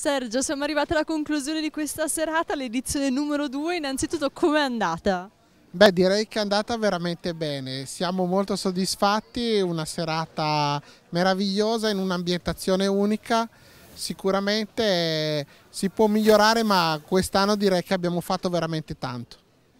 Sergio, siamo arrivati alla conclusione di questa serata, l'edizione numero 2. Innanzitutto, com'è andata? Beh, direi che è andata veramente bene. Siamo molto soddisfatti, una serata meravigliosa in un'ambientazione unica. Sicuramente si può migliorare, ma quest'anno direi che abbiamo fatto veramente tanto.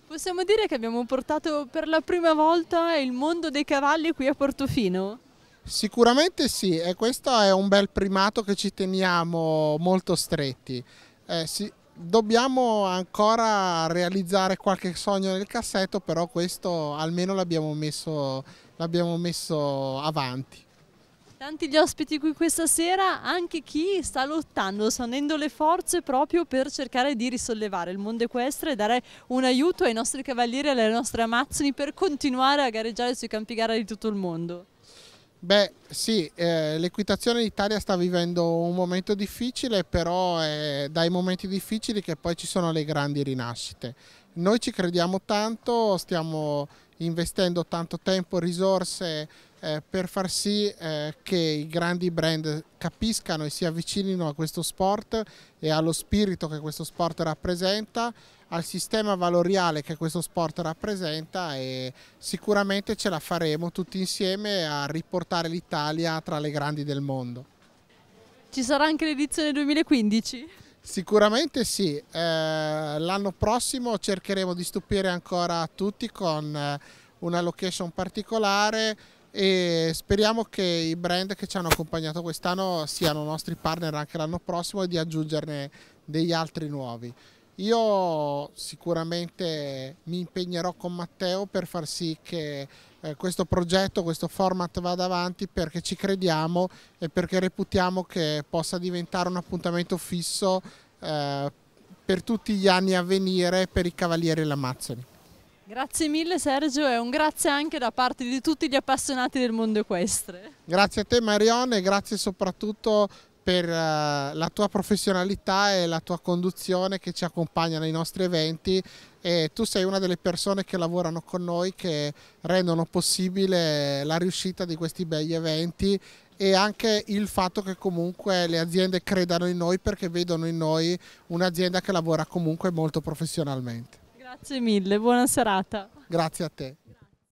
Possiamo dire che abbiamo portato per la prima volta il mondo dei cavalli qui a Portofino? Sicuramente sì, e questo è un bel primato che ci teniamo molto stretti. Eh, sì, dobbiamo ancora realizzare qualche sogno nel cassetto, però questo almeno l'abbiamo messo, messo avanti. Tanti gli ospiti qui questa sera, anche chi sta lottando, sta unendo le forze proprio per cercare di risollevare il mondo equestre e dare un aiuto ai nostri cavalieri e alle nostre amazzoni per continuare a gareggiare sui campi gara di tutto il mondo. Beh, sì, eh, l'equitazione d'Italia sta vivendo un momento difficile, però è dai momenti difficili che poi ci sono le grandi rinascite. Noi ci crediamo tanto, stiamo investendo tanto tempo e risorse eh, per far sì eh, che i grandi brand capiscano e si avvicinino a questo sport e allo spirito che questo sport rappresenta, al sistema valoriale che questo sport rappresenta e sicuramente ce la faremo tutti insieme a riportare l'Italia tra le grandi del mondo. Ci sarà anche l'edizione 2015? Sicuramente sì, eh, l'anno prossimo cercheremo di stupire ancora tutti con eh, una location particolare e speriamo che i brand che ci hanno accompagnato quest'anno siano nostri partner anche l'anno prossimo e di aggiungerne degli altri nuovi. Io sicuramente mi impegnerò con Matteo per far sì che eh, questo progetto, questo format vada avanti perché ci crediamo e perché reputiamo che possa diventare un appuntamento fisso eh, per tutti gli anni a venire per i Cavalieri Lamazzoni. Grazie mille Sergio e un grazie anche da parte di tutti gli appassionati del mondo equestre. Grazie a te Marione e grazie soprattutto per eh, la tua professionalità e la tua conduzione che ci accompagna nei nostri eventi e tu sei una delle persone che lavorano con noi che rendono possibile la riuscita di questi bei eventi e anche il fatto che comunque le aziende credano in noi perché vedono in noi un'azienda che lavora comunque molto professionalmente. Grazie mille, buona serata. Grazie a te.